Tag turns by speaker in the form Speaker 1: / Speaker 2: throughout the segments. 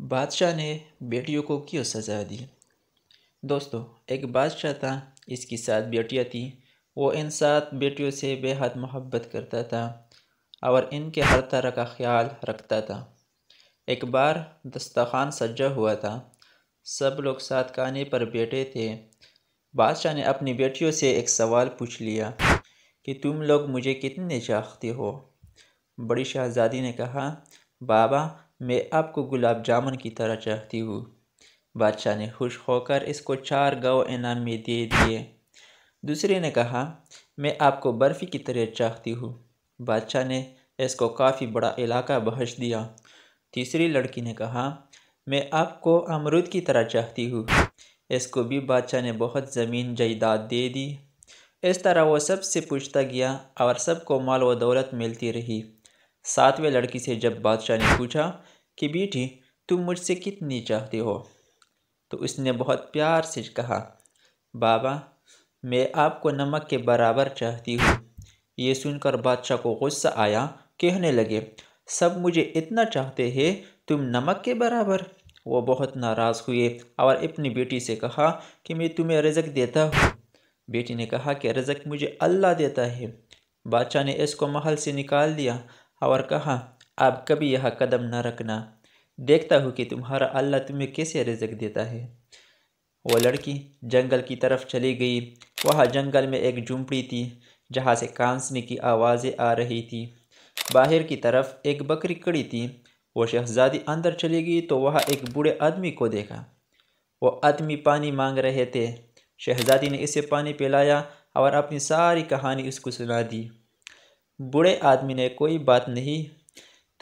Speaker 1: बादशाह ने बेटियों को क्यों सज़ा दी दोस्तों एक बादशाह था इसकी सात बेटियाँ थीं वो इन सात बेटियों से बेहद मोहब्बत करता था और इनके हर तरह का ख्याल रखता था एक बार दस्तखान सज्जा हुआ था सब लोग साथ खाने पर बैठे थे बादशाह ने अपनी बेटियों से एक सवाल पूछ लिया कि तुम लोग मुझे कितने चाहते हो बड़ी शहजादी ने कहा बाबा मैं आपको गुलाब जामुन की तरह चाहती हूँ बादशाह ने खुश होकर इसको चार गौ इनाम में दे दिए दूसरे ने कहा मैं आपको बर्फ़ी की तरह चाहती हूँ बादशाह ने इसको काफ़ी बड़ा इलाका बहस दिया तीसरी लड़की ने कहा मैं आपको अमरूद की तरह चाहती हूँ इसको भी बादशाह ने बहुत ज़मीन जायदाद दे दी इस तरह वो सबसे पूछता गया और सबको माल व दौलत मिलती रही सातवें लड़की से जब बादशाह ने पूछा कि बेटी तुम मुझसे कितनी चाहते हो तो उसने बहुत प्यार से कहा बाबा मैं आपको नमक के बराबर चाहती हूँ ये सुनकर बादशाह को गुस्सा आया कहने लगे सब मुझे इतना चाहते हैं तुम नमक के बराबर वो बहुत नाराज़ हुए और अपनी बेटी से कहा कि मैं तुम्हें रजक देता हूँ बेटी ने कहा कि रजक मुझे अल्लाह देता है बादशाह ने इसको महल से निकाल दिया और कहा आप कभी यह कदम न रखना देखता हूँ कि तुम्हारा अल्लाह तुम्हें कैसे रिजक देता है वो लड़की जंगल की तरफ चली गई वहाँ जंगल में एक झुंपड़ी थी जहाँ से कांसने की आवाज़ें आ रही थी बाहर की तरफ एक बकरी कड़ी थी वो शहजादी अंदर चली गई तो वहाँ एक बूढ़े आदमी को देखा वो आदमी पानी मांग रहे थे शहजादी ने इसे पानी पिलाया और अपनी सारी कहानी उसको सुना दी बूढ़े आदमी ने कोई बात नहीं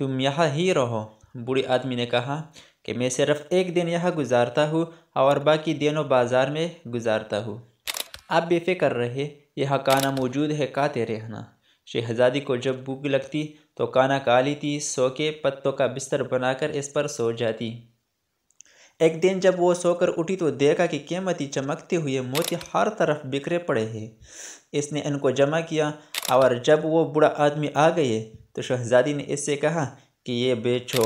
Speaker 1: तुम यहाँ ही रहो बूढ़े आदमी ने कहा कि मैं सिर्फ एक दिन यहाँ गुजारता हूँ और बाकी दिनों बाज़ार में गुजारता हूँ आप बेफिक्र रहे यह काना मौजूद है काते रहना शहजादी को जब भूख लगती तो काना का लेती सो के पत्तों का बिस्तर बनाकर इस पर सो जाती एक दिन जब वो सोकर उठी तो देखा कि कीमती चमकते हुए मोती हर तरफ बिखरे पड़े हैं इसने इनको जमा किया और जब वो बूढ़ा आदमी आ गए तो शहजादी ने इससे कहा कि ये बेचो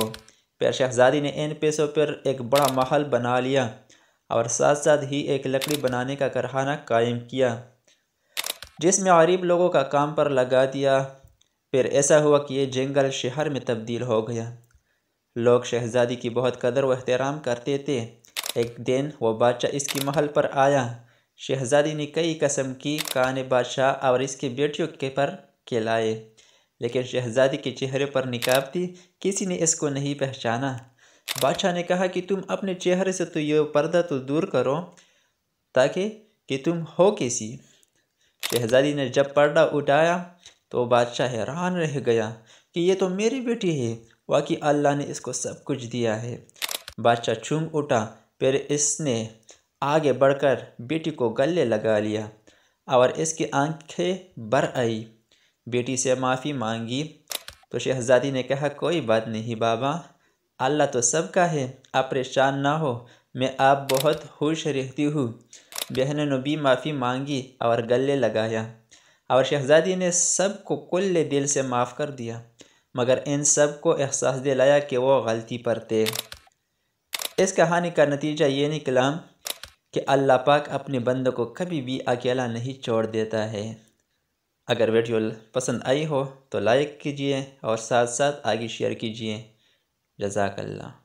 Speaker 1: फिर शहजादी ने इन पैसों पर एक बड़ा महल बना लिया और साथ साथ ही एक लकड़ी बनाने का कारखाना कायम किया जिसमें गरीब लोगों का काम पर लगा दिया फिर ऐसा हुआ कि ये जंगल शहर में तब्दील हो गया लोग शहजादी की बहुत कदर व अहतराम करते थे एक दिन वह बादशाह इसकी महल पर आया शहजादी ने कई कसम की कान बादशाह और इसकी बेटियों के पर खिलाए लेकिन शहजादी के चेहरे पर निकाब थी किसी ने इसको नहीं पहचाना बादशाह ने कहा कि तुम अपने चेहरे से तो ये पर्दा तो दूर करो ताकि कि तुम हो किसी शहजादी ने जब पर्दा उठाया तो बादशाह हैरान रह गया कि ये तो मेरी बेटी है वाकई अल्लाह ने इसको सब कुछ दिया है बादशाह चूम उठा फिर इसने आगे बढ़कर बेटी को गले लगा लिया और इसकी आंखें भर आई बेटी से माफ़ी मांगी तो शहज़ादी ने कहा कोई बात नहीं बाबा अल्लाह तो सब का है आप परेशान ना हो मैं आप बहुत खुश रहती हूँ बहन ने भी माफ़ी मांगी और गले लगाया और शहज़ादी ने सब को कुल्ले दिल से माफ़ कर दिया मगर इन सब को एहसास दिलाया कि वो गलती पर थे इस कहानी का नतीजा ये निकला कि अल्लाह पाक अपने बंदों को कभी भी अकेला नहीं छोड़ देता है अगर वीडियो पसंद आई हो तो लाइक कीजिए और साथ साथ आगे शेयर कीजिए जजाकल्ला